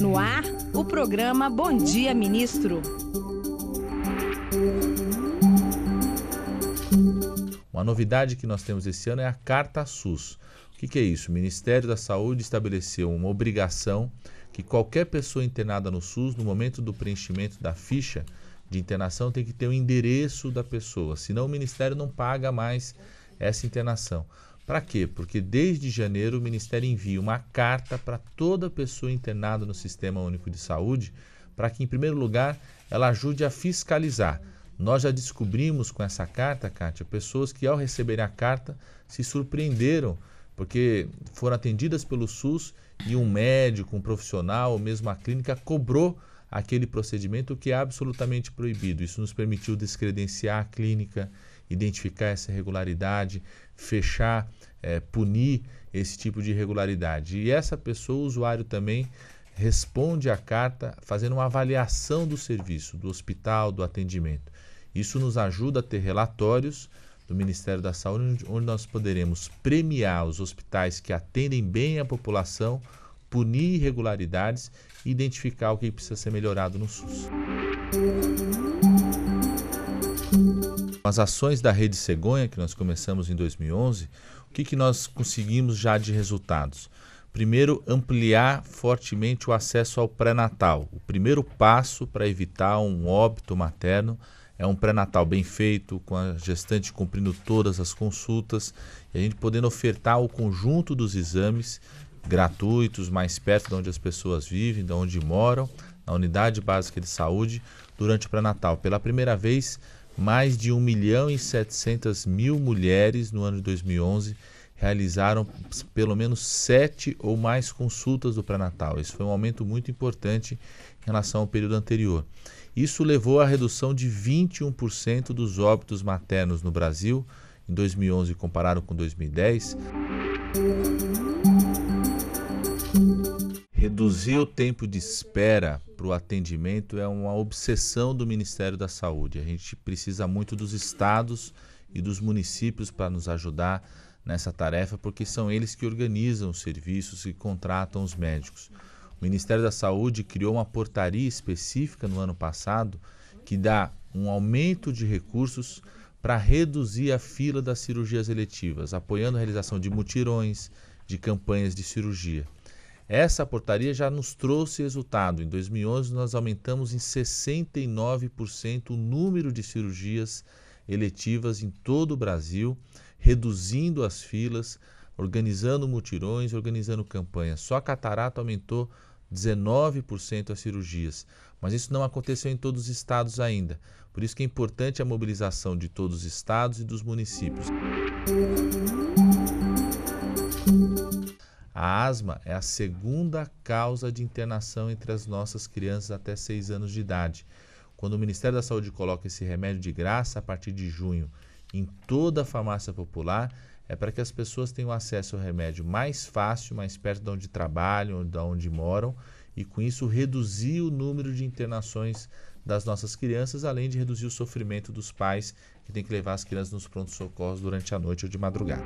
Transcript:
No ar, o programa Bom Dia Ministro. Uma novidade que nós temos esse ano é a Carta SUS. O que, que é isso? O Ministério da Saúde estabeleceu uma obrigação que qualquer pessoa internada no SUS, no momento do preenchimento da ficha de internação, tem que ter o endereço da pessoa, senão o Ministério não paga mais essa internação. Para quê? Porque desde janeiro o Ministério envia uma carta para toda pessoa internada no Sistema Único de Saúde, para que, em primeiro lugar, ela ajude a fiscalizar. Nós já descobrimos com essa carta, Kátia, pessoas que, ao receberem a carta, se surpreenderam, porque foram atendidas pelo SUS e um médico, um profissional, ou mesmo a clínica, cobrou aquele procedimento que é absolutamente proibido. Isso nos permitiu descredenciar a clínica identificar essa irregularidade, fechar, é, punir esse tipo de irregularidade. E essa pessoa, o usuário também, responde à carta fazendo uma avaliação do serviço, do hospital, do atendimento. Isso nos ajuda a ter relatórios do Ministério da Saúde, onde nós poderemos premiar os hospitais que atendem bem a população, punir irregularidades e identificar o que precisa ser melhorado no SUS as ações da Rede Cegonha, que nós começamos em 2011, o que, que nós conseguimos já de resultados? Primeiro, ampliar fortemente o acesso ao pré-natal. O primeiro passo para evitar um óbito materno é um pré-natal bem feito, com a gestante cumprindo todas as consultas e a gente podendo ofertar o conjunto dos exames gratuitos, mais perto de onde as pessoas vivem, de onde moram, na unidade básica de saúde, durante o pré-natal. Pela primeira vez, mais de 1 milhão e 700 mil mulheres no ano de 2011 realizaram pelo menos sete ou mais consultas do pré-natal. Isso foi um aumento muito importante em relação ao período anterior. Isso levou à redução de 21% dos óbitos maternos no Brasil em 2011 comparado com 2010. Reduzir o tempo de espera para o atendimento é uma obsessão do Ministério da Saúde. A gente precisa muito dos estados e dos municípios para nos ajudar nessa tarefa, porque são eles que organizam os serviços e contratam os médicos. O Ministério da Saúde criou uma portaria específica no ano passado que dá um aumento de recursos para reduzir a fila das cirurgias eletivas, apoiando a realização de mutirões, de campanhas de cirurgia. Essa portaria já nos trouxe resultado. Em 2011, nós aumentamos em 69% o número de cirurgias eletivas em todo o Brasil, reduzindo as filas, organizando mutirões, organizando campanhas. Só a catarata aumentou 19% as cirurgias, mas isso não aconteceu em todos os estados ainda. Por isso que é importante a mobilização de todos os estados e dos municípios. A asma é a segunda causa de internação entre as nossas crianças até 6 anos de idade. Quando o Ministério da Saúde coloca esse remédio de graça a partir de junho em toda a farmácia popular, é para que as pessoas tenham acesso ao remédio mais fácil, mais perto de onde trabalham, de onde moram, e com isso reduzir o número de internações das nossas crianças, além de reduzir o sofrimento dos pais que têm que levar as crianças nos prontos socorros durante a noite ou de madrugada.